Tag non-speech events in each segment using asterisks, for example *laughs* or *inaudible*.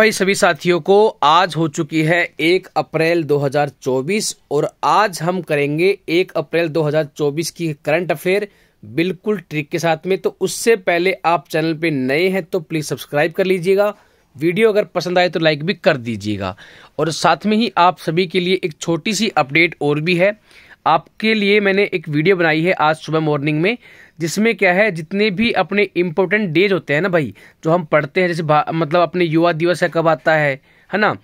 भाई सभी साथियों को आज हो चुकी है एक अप्रैल 2024 और आज हम करेंगे एक अप्रैल 2024 की करंट अफेयर बिल्कुल ट्रिक के साथ में तो उससे पहले आप चैनल पे नए हैं तो प्लीज़ सब्सक्राइब कर लीजिएगा वीडियो अगर पसंद आए तो लाइक भी कर दीजिएगा और साथ में ही आप सभी के लिए एक छोटी सी अपडेट और भी है आपके लिए मैंने एक वीडियो बनाई है आज सुबह मॉर्निंग में जिसमें क्या है जितने भी अपने इम्पोर्टेंट डेज होते हैं ना भाई जो हम पढ़ते हैं जैसे मतलब अपने युवा दिवस है कब आता है है ना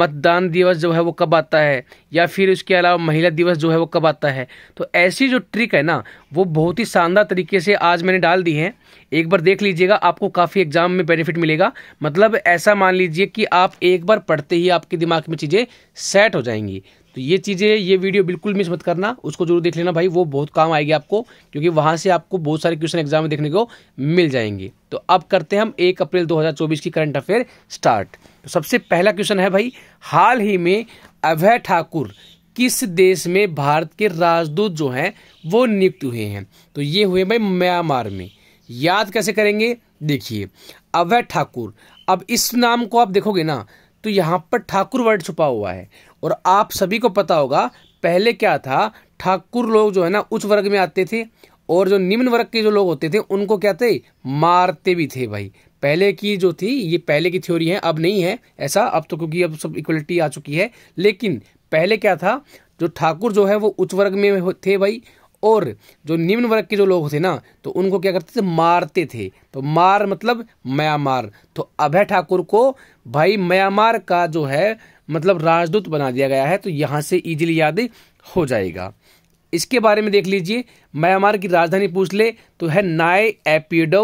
मतदान दिवस जो है वो कब आता है या फिर उसके अलावा महिला दिवस जो है वो कब आता है तो ऐसी जो ट्रिक है ना वो बहुत ही शानदार तरीके से आज मैंने डाल दी है एक बार देख लीजिएगा आपको काफ़ी एग्जाम में बेनिफिट मिलेगा मतलब ऐसा मान लीजिए कि आप एक बार पढ़ते ही आपके दिमाग में चीज़ें सेट हो जाएंगी तो ये चीज़ें ये वीडियो बिल्कुल मिस मत करना उसको जरूर देख लेना भाई वो बहुत काम आएगी आपको क्योंकि वहाँ से आपको बहुत सारे क्वेश्चन एग्जाम में देखने को मिल जाएंगे तो अब करते हैं हम एक अप्रैल 2024 की करंट अफेयर स्टार्ट तो सबसे पहला क्वेश्चन है भाई हाल ही में अभय ठाकुर किस देश में भारत के राजदूत जो हैं वो नियुक्त हुए हैं तो ये हुए भाई म्यांमार में याद कैसे करेंगे देखिए अभय ठाकुर अब इस नाम को आप देखोगे ना तो यहाँ पर ठाकुर वर्ड छुपा हुआ है और आप सभी को पता होगा पहले क्या था ठाकुर लोग जो है ना उच्च वर्ग में आते थे और जो निम्न वर्ग के जो लोग होते थे उनको क्या थे मारते भी थे भाई पहले की जो थी ये पहले की थ्योरी है अब नहीं है ऐसा अब तो क्योंकि अब सब इक्वलिटी आ चुकी है लेकिन पहले क्या था जो ठाकुर जो है वो उच्च वर्ग में थे भाई और जो निम्न वर्ग के जो लोग थे ना तो उनको क्या करते थे मारते थे तो मार मतलब म्यांमार तो अभय ठाकुर को भाई म्यांमार का जो है मतलब राजदूत बना दिया गया है तो यहाँ से इजीली याद हो जाएगा इसके बारे में देख लीजिए म्यांमार की राजधानी पूछ ले तो है नाय एपीडो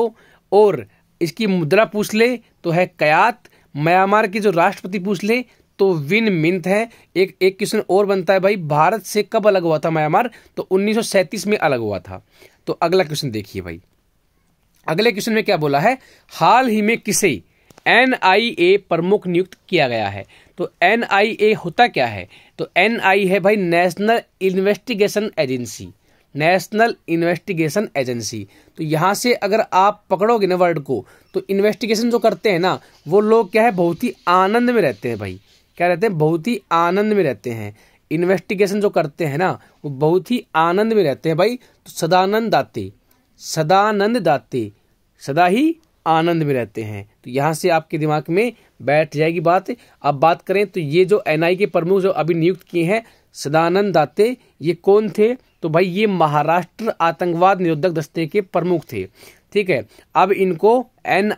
और इसकी मुद्रा पूछ ले तो है कयात म्यांमार की जो राष्ट्रपति पूछ ले तो विन मिंत है एक एक क्वेश्चन और बनता है भाई भारत से कब अलग हुआ था म्यांमार तो उन्नीस में अलग हुआ था तो अगला क्वेश्चन देखिए भाई अगले क्वेश्चन में क्या बोला है हाल ही में किसे ए प्रमुख नियुक्त किया गया है तो ए होता क्या है तो आई है भाई national investigation agency national investigation agency तो यहाँ से अगर आप पकड़ोगे ना वर्ड को तो इन्वेस्टिगेशन जो करते हैं ना वो लोग क्या है बहुत ही आनंद में रहते हैं भाई क्या रहते हैं बहुत ही आनंद में रहते हैं इन्वेस्टिगेशन जो करते हैं ना वो बहुत ही आनंद में रहते हैं भाई तो सदानंद दाते सदानंद दाते सदा ही आनंद में रहते हैं तो यहाँ से आपके दिमाग में बैठ जाएगी बात अब बात करें तो ये जो एनआई के प्रमुख जो अभी नियुक्त किए हैं सदानंद दाते ये कौन थे तो भाई ये महाराष्ट्र आतंकवाद निरोधक दस्ते के प्रमुख थे ठीक है अब इनको एन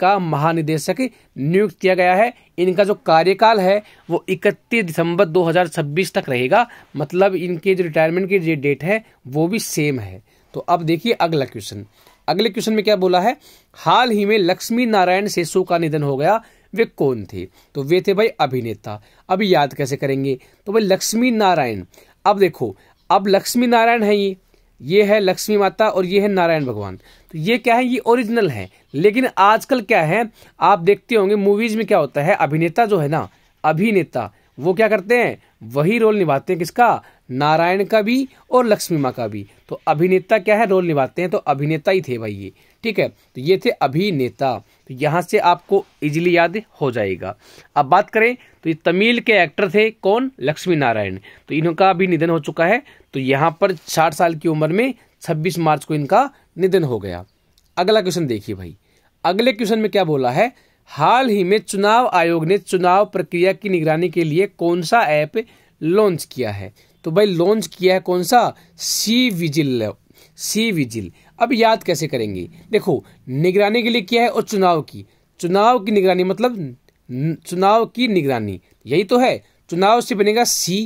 का महानिदेशक नियुक्त किया गया है इनका जो कार्यकाल है वो 31 दिसंबर 2026 तक रहेगा मतलब इनके जो रिटायरमेंट की जो डेट है वो भी सेम है तो अब देखिए अगला क्वेश्चन अगले क्वेश्चन में क्या बोला है हाल ही में लक्ष्मी नारायण सेसु का निधन हो गया वे कौन थे तो वे थे भाई अभिनेता अभी याद कैसे करेंगे तो भाई लक्ष्मी नारायण अब देखो अब लक्ष्मी नारायण है ये ये है लक्ष्मी माता और ये है नारायण भगवान तो ये क्या है ये ओरिजिनल है लेकिन आजकल क्या है आप देखते होंगे मूवीज में क्या होता है अभिनेता जो है ना अभिनेता वो क्या करते हैं वही रोल निभाते हैं किसका नारायण का भी और लक्ष्मी माँ का भी तो अभिनेता क्या है रोल निभाते हैं तो अभिनेता ही थे भाई ये ठीक है तो ये थे अभिनेता तो यहाँ से आपको इजीली याद हो जाएगा अब बात करें तो ये तमिल के एक्टर थे कौन लक्ष्मी नारायण तो इनका भी निधन हो चुका है तो यहाँ पर साठ साल की उम्र में छब्बीस मार्च को इनका निधन हो गया अगला क्वेश्चन देखिए भाई अगले क्वेश्चन में क्या बोला है हाल ही में चुनाव आयोग ने चुनाव प्रक्रिया की निगरानी के लिए कौन सा ऐप लॉन्च किया है तो भाई लॉन्च किया है कौन सा सी विजिल सी विजिल अब याद कैसे करेंगे देखो निगरानी के लिए किया है और चुनाव की चुनाव की निगरानी मतलब चुनाव की निगरानी यही तो है चुनाव से बनेगा C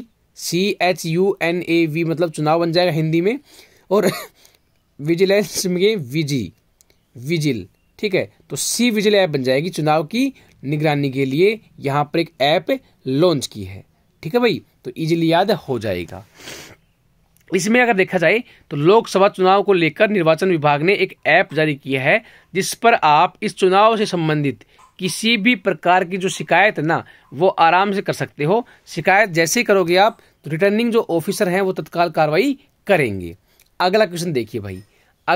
C H U N A V मतलब चुनाव बन जाएगा हिंदी में और विजिलेंस *laughs* में विजी विजिल ठीक है तो सी विजिल ऐप बन जाएगी चुनाव की निगरानी के लिए यहाँ पर एक ऐप लॉन्च की है ठीक है भाई तो इजीली याद हो जाएगा इसमें अगर देखा जाए तो लोकसभा चुनाव को लेकर निर्वाचन विभाग ने एक ऐप जारी किया है जिस पर आप इस चुनाव से संबंधित किसी भी प्रकार की जो शिकायत है ना वो आराम से कर सकते हो शिकायत जैसे ही करोगे आप तो रिटर्निंग जो ऑफिसर हैं वो तत्काल कार्रवाई करेंगे अगला क्वेश्चन देखिए भाई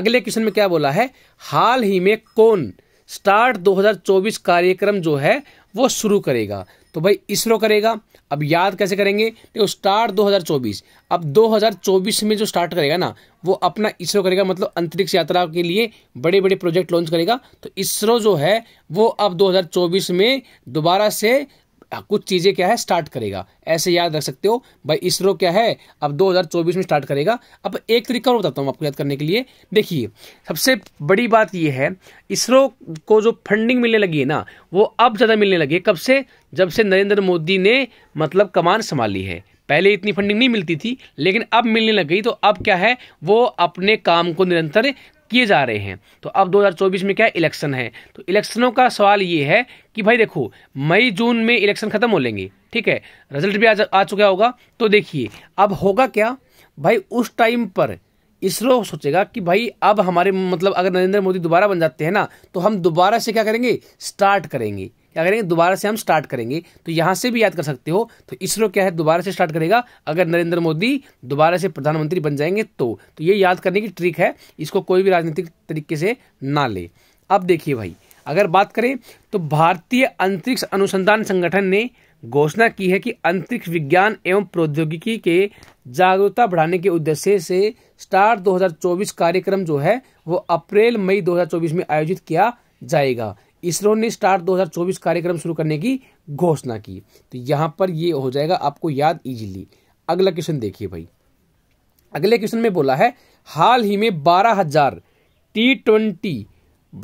अगले क्वेश्चन में क्या बोला है हाल ही में कौन स्टार्ट 2024 कार्यक्रम जो है वो शुरू करेगा तो भाई इसरो करेगा अब याद कैसे करेंगे देखो स्टार्ट 2024 अब 2024 में जो स्टार्ट करेगा ना वो अपना इसरो करेगा मतलब अंतरिक्ष यात्रा के लिए बड़े बड़े प्रोजेक्ट लॉन्च करेगा तो इसरो जो है वो अब 2024 में दोबारा से कुछ चीज़ें क्या है स्टार्ट करेगा ऐसे याद रख सकते हो भाई इसरो क्या है अब 2024 में स्टार्ट करेगा अब एक तरीका और बताता हूँ आपको याद करने के लिए देखिए सबसे बड़ी बात यह है इसरो को जो फंडिंग मिलने लगी है ना वो अब ज़्यादा मिलने लगी है कब से जब से नरेंद्र मोदी ने मतलब कमान संभाली है पहले इतनी फंडिंग नहीं मिलती थी लेकिन अब मिलने लग गई तो अब क्या है वो अपने काम को निरंतर किए जा रहे हैं तो अब 2024 में क्या इलेक्शन है तो इलेक्शनों का सवाल ये है कि भाई देखो मई जून में इलेक्शन खत्म हो लेंगे ठीक है रिजल्ट भी आ, आ चुका होगा तो देखिए अब होगा क्या भाई उस टाइम पर इसरो सोचेगा कि भाई अब हमारे मतलब अगर नरेंद्र मोदी दोबारा बन जाते हैं ना तो हम दोबारा से क्या करेंगे स्टार्ट करेंगे करेंगे दोबारा से हम स्टार्ट करेंगे तो यहां से भी याद कर सकते हो तो इसरो क्या है दोबारा से स्टार्ट करेगा अगर नरेंद्र मोदी दोबारा से प्रधानमंत्री बन जाएंगे तो, तो ये याद करने की ट्रिक है इसको कोई भी राजनीतिक तरीके से ना ले अब देखिए भाई अगर बात करें तो भारतीय अंतरिक्ष अनुसंधान संगठन ने घोषणा की है कि अंतरिक्ष विज्ञान एवं प्रौद्योगिकी के जागरूकता बढ़ाने के उद्देश्य से स्टार 2024 कार्यक्रम जो है वो अप्रैल मई 2024 में आयोजित किया जाएगा इसरो ने स्टार 2024 कार्यक्रम शुरू करने की घोषणा की तो यहां पर यह हो जाएगा आपको याद इजीली अगला क्वेश्चन देखिए भाई अगले क्वेश्चन में बोला है हाल ही में बारह हजार टी ट्वेंटी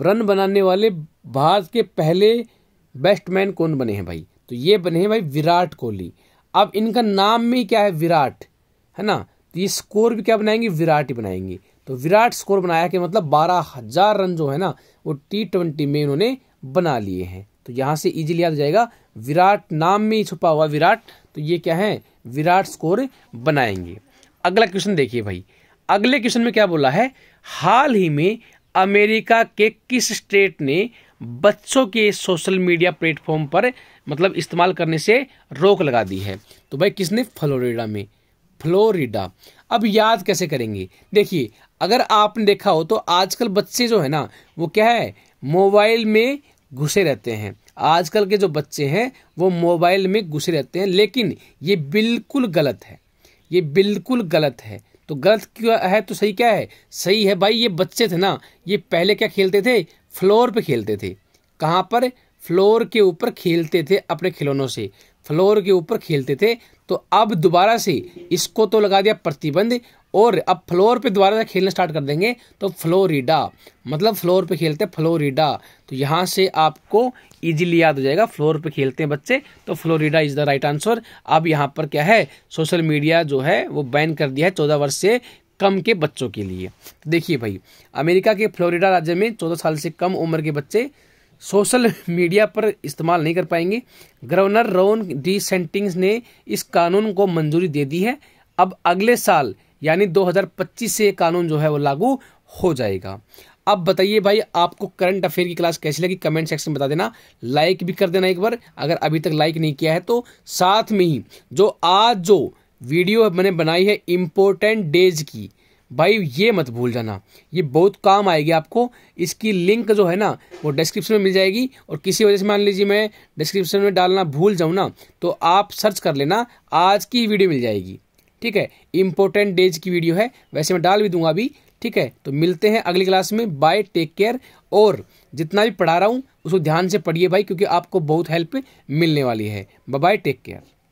रन बनाने वाले भारत के पहले बैट्समैन कौन बने हैं भाई तो ये बने हैं भाई विराट कोहली अब इनका नाम में क्या है विराट है ना तो ये स्कोर भी क्या बनाएंगे विराट ही बनाएंगे तो विराट स्कोर बनाया कि मतलब बारह हजार रन जो है ना वो टी ट्वेंटी में उन्होंने बना लिए हैं तो यहाँ से इजीली याद जाएगा विराट नाम में ही छुपा हुआ विराट तो ये क्या है विराट स्कोर बनाएंगे अगला क्वेश्चन देखिए भाई अगले क्वेश्चन में क्या बोला है हाल ही में अमेरिका के किस स्टेट ने बच्चों के सोशल मीडिया प्लेटफॉर्म पर मतलब इस्तेमाल करने से रोक लगा दी है तो भाई किसने फ्लोरिडा में फ्लोरिडा अब याद कैसे करेंगे देखिए अगर आपने देखा हो तो आजकल बच्चे जो है ना वो क्या है मोबाइल में घुसे रहते हैं आजकल के जो बच्चे हैं वो मोबाइल में घुसे रहते हैं लेकिन ये बिल्कुल गलत है ये बिल्कुल गलत है तो गलत क्यों है तो सही क्या है सही है भाई ये बच्चे थे ना ये पहले क्या खेलते थे फ्लोर पे खेलते थे कहाँ पर फ्लोर के ऊपर खेलते थे अपने खिलौनों से फ्लोर के ऊपर खेलते थे तो अब दोबारा से इसको तो लगा दिया प्रतिबंध और अब फ्लोर पे दोबारा से खेलना स्टार्ट कर देंगे तो फ्लोरिडा मतलब फ्लोर पे खेलते हैं फ्लोरिडा तो यहाँ से आपको इजीली याद हो जाएगा फ्लोर पे खेलते हैं बच्चे तो Florida is the right answer अब यहाँ पर क्या है सोशल मीडिया जो है वो बैन कर दिया है चौदह वर्ष से कम के बच्चों के लिए देखिए भाई अमेरिका के फ्लोरिडा राज्य में चौदह साल से कम उम्र के बच्चे सोशल मीडिया पर इस्तेमाल नहीं कर पाएंगे गवर्नर रोन डी सेंटिंग्स ने इस कानून को मंजूरी दे दी है अब अगले साल यानी 2025 से कानून जो है वो लागू हो जाएगा अब बताइए भाई आपको करंट अफेयर की क्लास कैसी लगी कमेंट सेक्शन में बता देना लाइक भी कर देना एक बार अगर अभी तक लाइक नहीं किया है तो साथ में ही जो आज जो वीडियो मैंने बनाई है इम्पोर्टेंट डेज की भाई ये मत भूल जाना ये बहुत काम आएगी आपको इसकी लिंक जो है ना वो डिस्क्रिप्शन में मिल जाएगी और किसी वजह से मान लीजिए मैं डिस्क्रिप्शन में डालना भूल जाऊँ ना तो आप सर्च कर लेना आज की वीडियो मिल जाएगी ठीक है इंपॉर्टेंट डेज की वीडियो है वैसे मैं डाल भी दूंगा अभी ठीक है तो मिलते हैं अगली क्लास में बाय टेक केयर और जितना भी पढ़ा रहा हूँ उसको ध्यान से पढ़िए भाई क्योंकि आपको बहुत हेल्प मिलने वाली है बाय टेक केयर